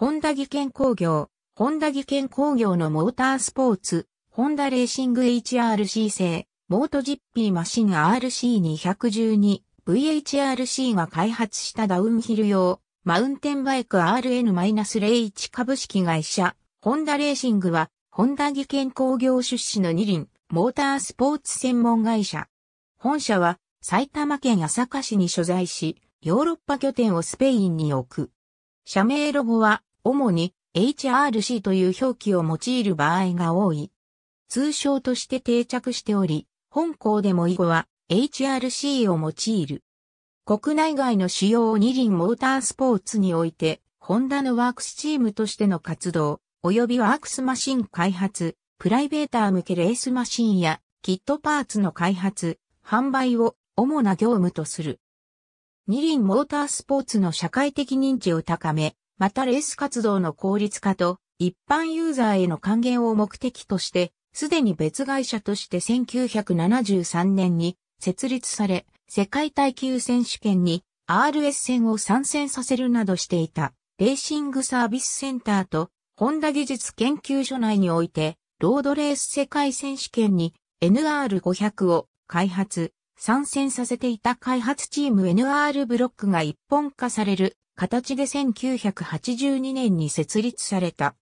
本田技研工業、本田技研工業のモータースポーツ、ホンダレーシング HRC 製、モートジッピーマシン RC212、VHRC が開発したダウンヒル用、マウンテンバイク RN-01 株式会社、ホンダレーシングは、ホンダ技研工業出資の二輪、モータースポーツ専門会社。本社は、埼玉県朝霞市に所在し、ヨーロッパ拠点をスペインに置く。社名ロゴは、主に HRC という表記を用いる場合が多い。通称として定着しており、本校でも以後は HRC を用いる。国内外の主要二輪モータースポーツにおいて、ホンダのワークスチームとしての活動、及びワークスマシン開発、プライベーター向けレースマシンや、キットパーツの開発、販売を主な業務とする。二輪モータースポーツの社会的認知を高め、またレース活動の効率化と一般ユーザーへの還元を目的として、すでに別会社として1973年に設立され、世界耐久選手権に RS 戦を参戦させるなどしていた、レーシングサービスセンターと、ホンダ技術研究所内において、ロードレース世界選手権に NR500 を開発、参戦させていた開発チーム NR ブロックが一本化される形で1982年に設立された。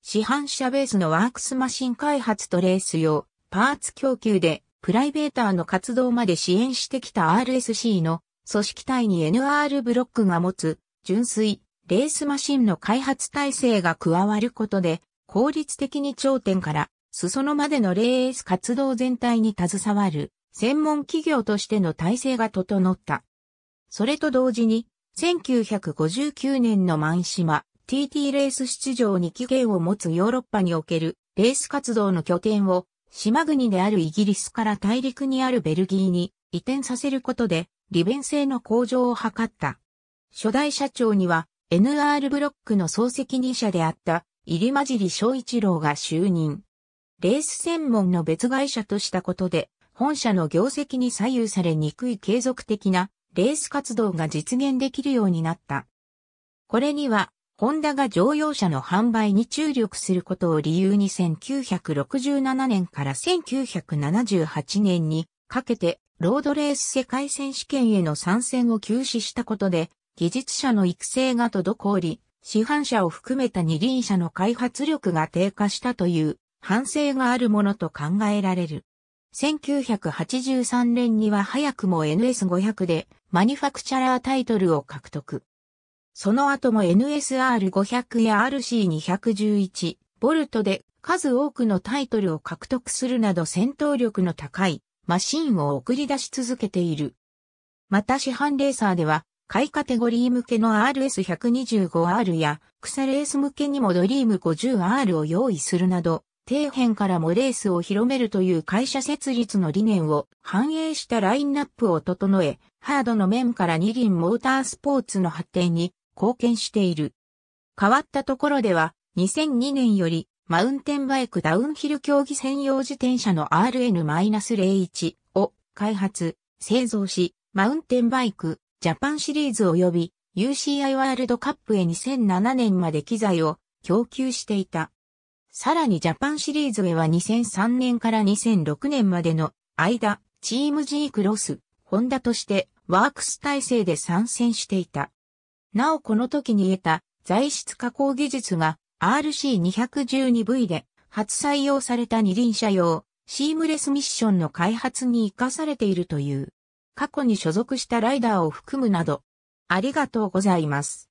市販車ベースのワークスマシン開発とレース用、パーツ供給で、プライベーターの活動まで支援してきた RSC の組織体に NR ブロックが持つ純粋レースマシンの開発体制が加わることで効率的に頂点から裾野までのレース活動全体に携わる専門企業としての体制が整った。それと同時に1959年の満島 TT レース出場に期限を持つヨーロッパにおけるレース活動の拠点を島国であるイギリスから大陸にあるベルギーに移転させることで利便性の向上を図った。初代社長には NR ブロックの総責任者であった入間尻昭一郎が就任。レース専門の別会社としたことで本社の業績に左右されにくい継続的なレース活動が実現できるようになった。これには、ホンダが乗用車の販売に注力することを理由に1967年から1978年にかけてロードレース世界選手権への参戦を休止したことで技術者の育成が滞り、市販車を含めた二輪車の開発力が低下したという反省があるものと考えられる。1983年には早くも NS500 でマニファクチャラータイトルを獲得。その後も NSR500 や RC211、ボルトで数多くのタイトルを獲得するなど戦闘力の高いマシンを送り出し続けている。また市販レーサーでは、買いカテゴリー向けの RS125R や、草レース向けにもドリーム 50R を用意するなど、底辺からもレースを広めるという会社設立の理念を反映したラインナップを整え、ハードの面から二輪モータースポーツの発展に貢献している。変わったところでは、2002年より、マウンテンバイクダウンヒル競技専用自転車の RN-01 を開発、製造し、マウンテンバイク、ジャパンシリーズ及び UCI ワールドカップへ2007年まで機材を供給していた。さらにジャパンシリーズへは2003年から2006年までの間、チーム G クロス、ホンダとしてワークス体制で参戦していた。なおこの時に得た材質加工技術が RC212V で初採用された二輪車用シームレスミッションの開発に活かされているという。過去に所属したライダーを含むなど。ありがとうございます。